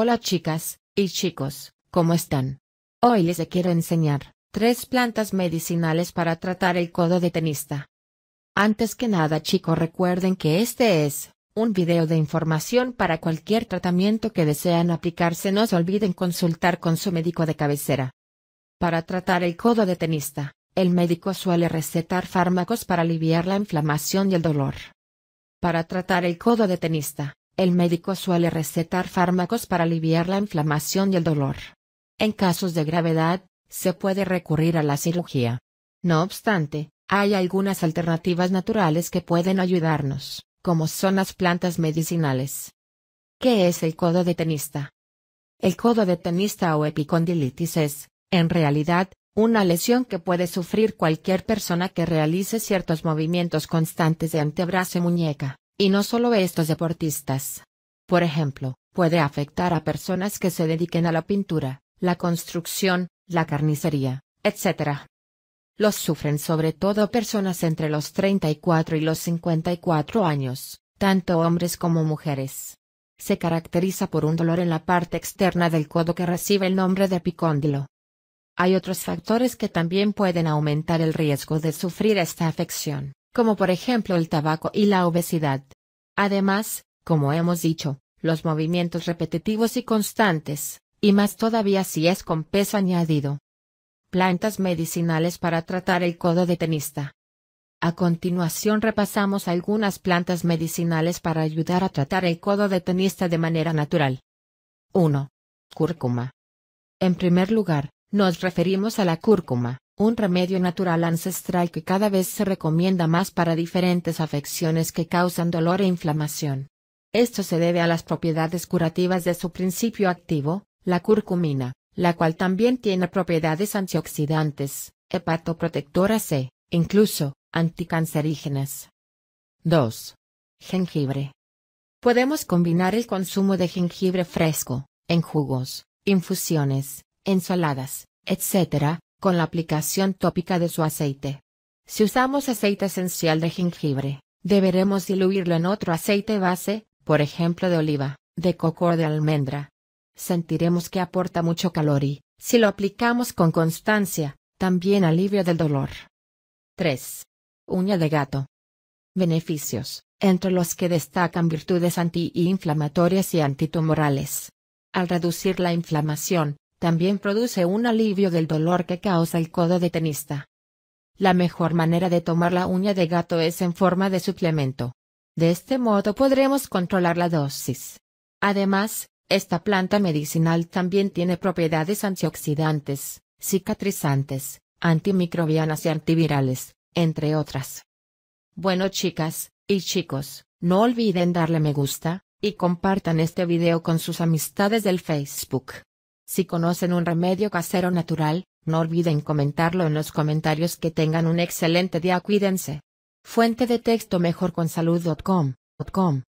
Hola chicas, y chicos, ¿cómo están? Hoy les quiero enseñar, tres plantas medicinales para tratar el codo de tenista. Antes que nada chicos recuerden que este es, un video de información para cualquier tratamiento que desean aplicarse no se olviden consultar con su médico de cabecera. Para tratar el codo de tenista, el médico suele recetar fármacos para aliviar la inflamación y el dolor. Para tratar el codo de tenista, el médico suele recetar fármacos para aliviar la inflamación y el dolor. En casos de gravedad, se puede recurrir a la cirugía. No obstante, hay algunas alternativas naturales que pueden ayudarnos, como son las plantas medicinales. ¿Qué es el codo de tenista? El codo de tenista o epicondilitis es, en realidad, una lesión que puede sufrir cualquier persona que realice ciertos movimientos constantes de antebrazo y muñeca. Y no solo estos deportistas. Por ejemplo, puede afectar a personas que se dediquen a la pintura, la construcción, la carnicería, etc. Los sufren sobre todo personas entre los 34 y los 54 años, tanto hombres como mujeres. Se caracteriza por un dolor en la parte externa del codo que recibe el nombre de picóndilo. Hay otros factores que también pueden aumentar el riesgo de sufrir esta afección como por ejemplo el tabaco y la obesidad. Además, como hemos dicho, los movimientos repetitivos y constantes, y más todavía si es con peso añadido. Plantas medicinales para tratar el codo de tenista. A continuación repasamos algunas plantas medicinales para ayudar a tratar el codo de tenista de manera natural. 1. Cúrcuma. En primer lugar, nos referimos a la cúrcuma, un remedio natural ancestral que cada vez se recomienda más para diferentes afecciones que causan dolor e inflamación. Esto se debe a las propiedades curativas de su principio activo, la curcumina, la cual también tiene propiedades antioxidantes, hepatoprotectoras e, incluso, anticancerígenas. 2. Jengibre. Podemos combinar el consumo de jengibre fresco, en jugos, infusiones, ensaladas, etc., con la aplicación tópica de su aceite. Si usamos aceite esencial de jengibre, deberemos diluirlo en otro aceite base, por ejemplo de oliva, de coco o de almendra. Sentiremos que aporta mucho calor y, si lo aplicamos con constancia, también alivio del dolor. 3. Uña de gato. Beneficios, entre los que destacan virtudes antiinflamatorias y antitumorales. Al reducir la inflamación, también produce un alivio del dolor que causa el codo de tenista. La mejor manera de tomar la uña de gato es en forma de suplemento. De este modo podremos controlar la dosis. Además, esta planta medicinal también tiene propiedades antioxidantes, cicatrizantes, antimicrobianas y antivirales, entre otras. Bueno chicas, y chicos, no olviden darle me gusta, y compartan este video con sus amistades del Facebook. Si conocen un remedio casero natural, no olviden comentarlo en los comentarios que tengan un excelente día cuídense. Fuente de texto mejorconsalud.com.